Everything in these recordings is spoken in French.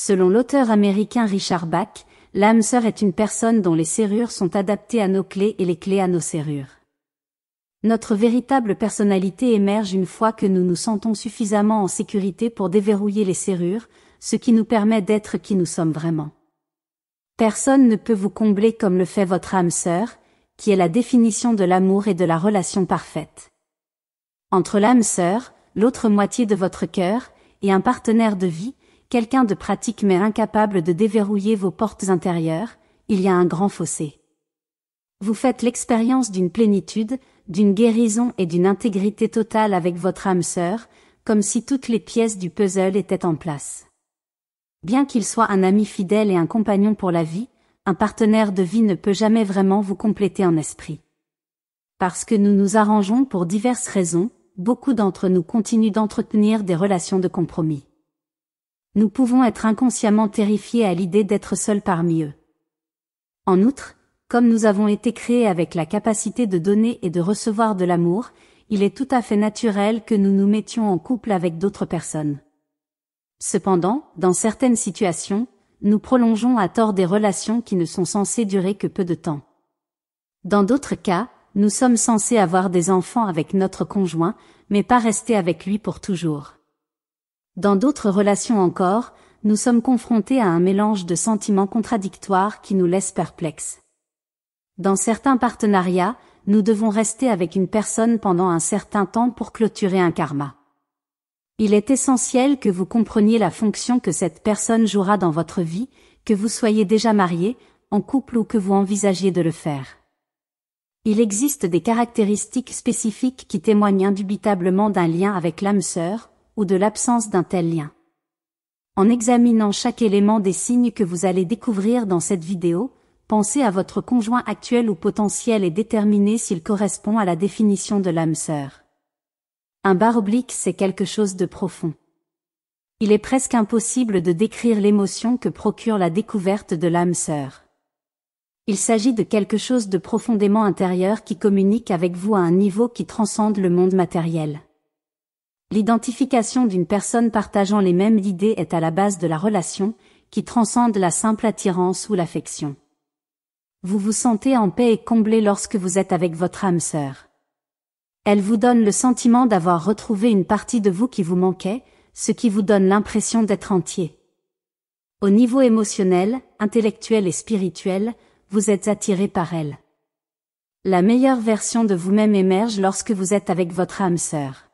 Selon l'auteur américain Richard Bach, l'âme sœur est une personne dont les serrures sont adaptées à nos clés et les clés à nos serrures. Notre véritable personnalité émerge une fois que nous nous sentons suffisamment en sécurité pour déverrouiller les serrures, ce qui nous permet d'être qui nous sommes vraiment. Personne ne peut vous combler comme le fait votre âme sœur, qui est la définition de l'amour et de la relation parfaite. Entre l'âme sœur, l'autre moitié de votre cœur, et un partenaire de vie, quelqu'un de pratique mais incapable de déverrouiller vos portes intérieures, il y a un grand fossé. Vous faites l'expérience d'une plénitude, d'une guérison et d'une intégrité totale avec votre âme sœur, comme si toutes les pièces du puzzle étaient en place. Bien qu'il soit un ami fidèle et un compagnon pour la vie, un partenaire de vie ne peut jamais vraiment vous compléter en esprit. Parce que nous nous arrangeons pour diverses raisons, beaucoup d'entre nous continuent d'entretenir des relations de compromis nous pouvons être inconsciemment terrifiés à l'idée d'être seuls parmi eux. En outre, comme nous avons été créés avec la capacité de donner et de recevoir de l'amour, il est tout à fait naturel que nous nous mettions en couple avec d'autres personnes. Cependant, dans certaines situations, nous prolongeons à tort des relations qui ne sont censées durer que peu de temps. Dans d'autres cas, nous sommes censés avoir des enfants avec notre conjoint, mais pas rester avec lui pour toujours. Dans d'autres relations encore, nous sommes confrontés à un mélange de sentiments contradictoires qui nous laisse perplexes. Dans certains partenariats, nous devons rester avec une personne pendant un certain temps pour clôturer un karma. Il est essentiel que vous compreniez la fonction que cette personne jouera dans votre vie, que vous soyez déjà marié, en couple ou que vous envisagiez de le faire. Il existe des caractéristiques spécifiques qui témoignent indubitablement d'un lien avec l'âme sœur, ou de l'absence d'un tel lien. En examinant chaque élément des signes que vous allez découvrir dans cette vidéo, pensez à votre conjoint actuel ou potentiel et déterminez s'il correspond à la définition de l'âme sœur. Un bar oblique, c'est quelque chose de profond. Il est presque impossible de décrire l'émotion que procure la découverte de l'âme sœur. Il s'agit de quelque chose de profondément intérieur qui communique avec vous à un niveau qui transcende le monde matériel. L'identification d'une personne partageant les mêmes idées est à la base de la relation, qui transcende la simple attirance ou l'affection. Vous vous sentez en paix et comblé lorsque vous êtes avec votre âme sœur. Elle vous donne le sentiment d'avoir retrouvé une partie de vous qui vous manquait, ce qui vous donne l'impression d'être entier. Au niveau émotionnel, intellectuel et spirituel, vous êtes attiré par elle. La meilleure version de vous-même émerge lorsque vous êtes avec votre âme sœur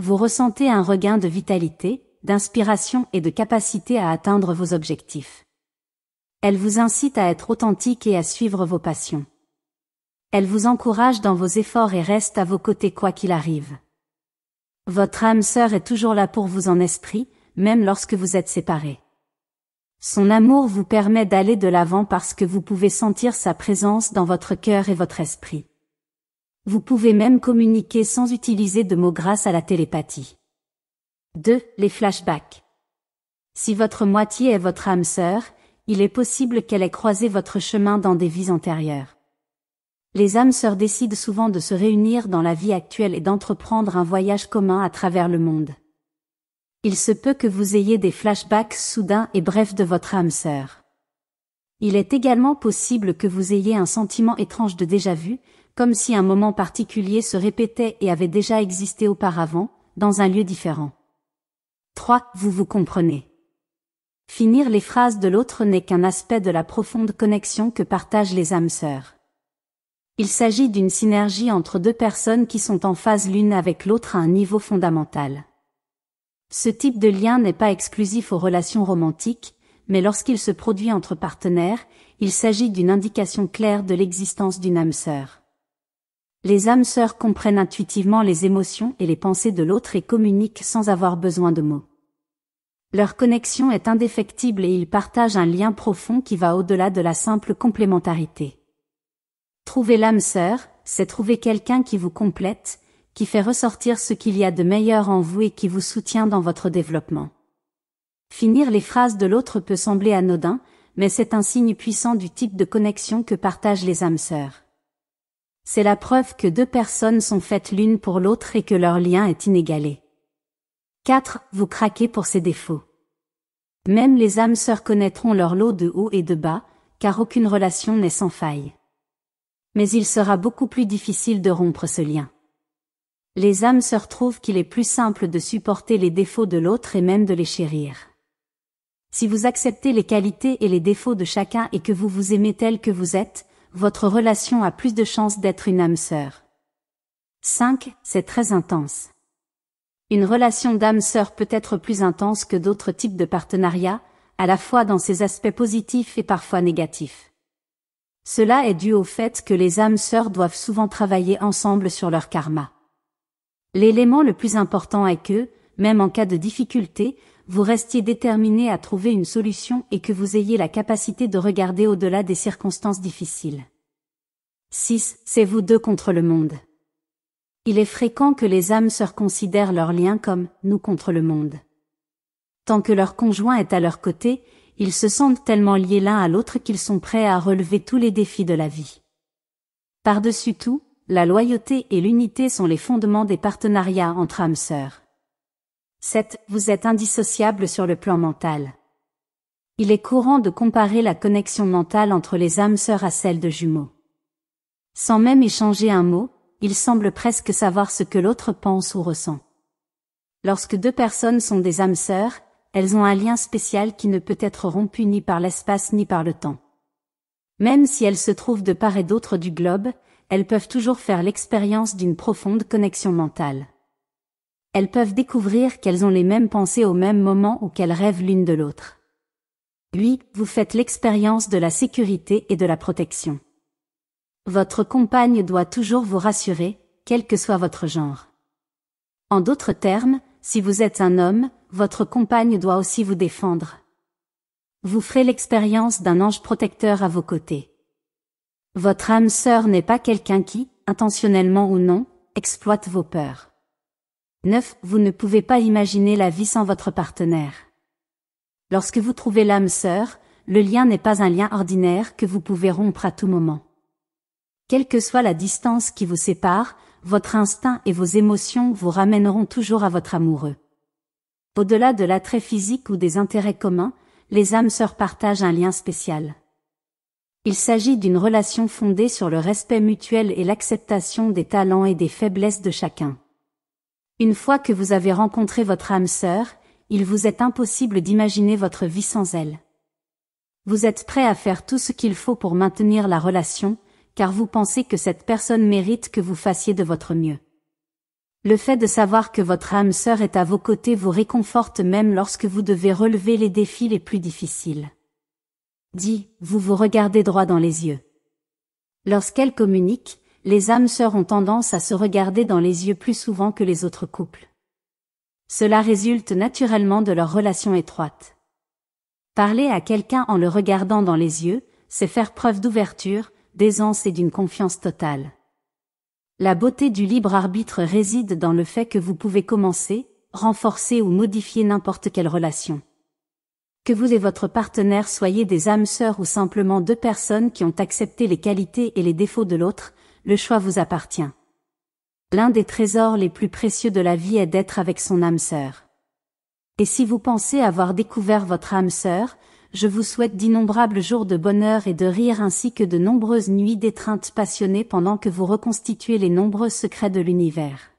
vous ressentez un regain de vitalité, d'inspiration et de capacité à atteindre vos objectifs. Elle vous incite à être authentique et à suivre vos passions. Elle vous encourage dans vos efforts et reste à vos côtés quoi qu'il arrive. Votre âme sœur est toujours là pour vous en esprit, même lorsque vous êtes séparés. Son amour vous permet d'aller de l'avant parce que vous pouvez sentir sa présence dans votre cœur et votre esprit. Vous pouvez même communiquer sans utiliser de mots grâce à la télépathie. 2. Les flashbacks. Si votre moitié est votre âme sœur, il est possible qu'elle ait croisé votre chemin dans des vies antérieures. Les âmes sœurs décident souvent de se réunir dans la vie actuelle et d'entreprendre un voyage commun à travers le monde. Il se peut que vous ayez des flashbacks soudains et brefs de votre âme sœur. Il est également possible que vous ayez un sentiment étrange de déjà-vu, comme si un moment particulier se répétait et avait déjà existé auparavant, dans un lieu différent. 3. Vous vous comprenez. Finir les phrases de l'autre n'est qu'un aspect de la profonde connexion que partagent les âmes sœurs. Il s'agit d'une synergie entre deux personnes qui sont en phase l'une avec l'autre à un niveau fondamental. Ce type de lien n'est pas exclusif aux relations romantiques, mais lorsqu'il se produit entre partenaires, il s'agit d'une indication claire de l'existence d'une âme sœur. Les âmes sœurs comprennent intuitivement les émotions et les pensées de l'autre et communiquent sans avoir besoin de mots. Leur connexion est indéfectible et ils partagent un lien profond qui va au-delà de la simple complémentarité. Trouver l'âme sœur, c'est trouver quelqu'un qui vous complète, qui fait ressortir ce qu'il y a de meilleur en vous et qui vous soutient dans votre développement. Finir les phrases de l'autre peut sembler anodin, mais c'est un signe puissant du type de connexion que partagent les âmes sœurs c'est la preuve que deux personnes sont faites l'une pour l'autre et que leur lien est inégalé. 4. Vous craquez pour ses défauts. Même les âmes sœurs connaîtront leur lot de haut et de bas, car aucune relation n'est sans faille. Mais il sera beaucoup plus difficile de rompre ce lien. Les âmes sœurs trouvent qu'il est plus simple de supporter les défauts de l'autre et même de les chérir. Si vous acceptez les qualités et les défauts de chacun et que vous vous aimez tel que vous êtes, votre relation a plus de chances d'être une âme sœur. 5. C'est très intense. Une relation d'âme sœur peut être plus intense que d'autres types de partenariats, à la fois dans ses aspects positifs et parfois négatifs. Cela est dû au fait que les âmes sœurs doivent souvent travailler ensemble sur leur karma. L'élément le plus important est que, même en cas de difficulté, vous restiez déterminé à trouver une solution et que vous ayez la capacité de regarder au-delà des circonstances difficiles. 6. C'est vous deux contre le monde. Il est fréquent que les âmes sœurs considèrent leur lien comme nous contre le monde. Tant que leur conjoint est à leur côté, ils se sentent tellement liés l'un à l'autre qu'ils sont prêts à relever tous les défis de la vie. Par-dessus tout, la loyauté et l'unité sont les fondements des partenariats entre âmes sœurs. 7. Vous êtes indissociable sur le plan mental. Il est courant de comparer la connexion mentale entre les âmes sœurs à celle de jumeaux. Sans même échanger un mot, il semble presque savoir ce que l'autre pense ou ressent. Lorsque deux personnes sont des âmes sœurs, elles ont un lien spécial qui ne peut être rompu ni par l'espace ni par le temps. Même si elles se trouvent de part et d'autre du globe, elles peuvent toujours faire l'expérience d'une profonde connexion mentale elles peuvent découvrir qu'elles ont les mêmes pensées au même moment ou qu'elles rêvent l'une de l'autre. Lui, Vous faites l'expérience de la sécurité et de la protection. Votre compagne doit toujours vous rassurer, quel que soit votre genre. En d'autres termes, si vous êtes un homme, votre compagne doit aussi vous défendre. Vous ferez l'expérience d'un ange protecteur à vos côtés. Votre âme sœur n'est pas quelqu'un qui, intentionnellement ou non, exploite vos peurs. 9. Vous ne pouvez pas imaginer la vie sans votre partenaire. Lorsque vous trouvez l'âme sœur, le lien n'est pas un lien ordinaire que vous pouvez rompre à tout moment. Quelle que soit la distance qui vous sépare, votre instinct et vos émotions vous ramèneront toujours à votre amoureux. Au-delà de l'attrait physique ou des intérêts communs, les âmes sœurs partagent un lien spécial. Il s'agit d'une relation fondée sur le respect mutuel et l'acceptation des talents et des faiblesses de chacun. Une fois que vous avez rencontré votre âme sœur, il vous est impossible d'imaginer votre vie sans elle. Vous êtes prêt à faire tout ce qu'il faut pour maintenir la relation, car vous pensez que cette personne mérite que vous fassiez de votre mieux. Le fait de savoir que votre âme sœur est à vos côtés vous réconforte même lorsque vous devez relever les défis les plus difficiles. Dit, vous vous regardez droit dans les yeux. Lorsqu'elle communique, les âmes sœurs ont tendance à se regarder dans les yeux plus souvent que les autres couples. Cela résulte naturellement de leur relation étroite. Parler à quelqu'un en le regardant dans les yeux, c'est faire preuve d'ouverture, d'aisance et d'une confiance totale. La beauté du libre arbitre réside dans le fait que vous pouvez commencer, renforcer ou modifier n'importe quelle relation. Que vous et votre partenaire soyez des âmes sœurs ou simplement deux personnes qui ont accepté les qualités et les défauts de l'autre, le choix vous appartient. L'un des trésors les plus précieux de la vie est d'être avec son âme sœur. Et si vous pensez avoir découvert votre âme sœur, je vous souhaite d'innombrables jours de bonheur et de rire ainsi que de nombreuses nuits d'étreintes passionnées pendant que vous reconstituez les nombreux secrets de l'univers.